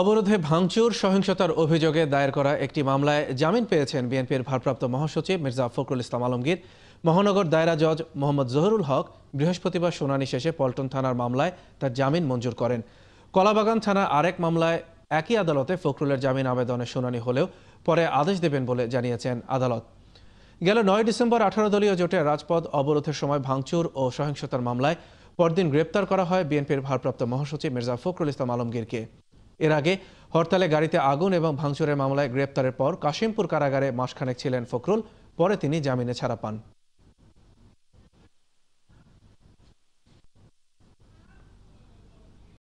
অবরোধে ভাঙচুর সহিংসতার অভিযোগে দায়ের করা একটি মামলায় জামিন পেয়েছেন বিএনপির ভারপ্রাপ্ত মহাসচিব মির্জা ফখরুল ইসলাম আলমগীর মহানগর দায়রা জজ মোহাম্মদ জহরুল হক বৃহস্পতিবার শুনানি শেষে পল্টন থানার মামলায় তার জামিন মঞ্জুর করেন কলাবাগান থানার আরেক মামলায় একই আদালতে ফখরুলের জামিন আবেদনের শুনানি হলেও পরে আদেশ দেবেন বলে জানিয়েছেন আদালত গেল নয় ডিসেম্বর আঠারো দলীয় জোটে রাজপথ অবরোধের সময় ভাঙচুর ও সহিংসতার মামলায় পরদিন গ্রেপ্তার করা হয় বিএনপির ভারপ্রাপ্ত মহাসচিব মির্জা ফখরুল ইসলাম আলমগীরকে এর আগে হরতালে গাড়িতে আগুন এবং ভাঙচুরের মামলায় গ্রেপ্তারের পর কাশিমপুর কারাগারে মাসখানেক ছিলেন ফখরুল পরে তিনি জামিনে ছাড়া পান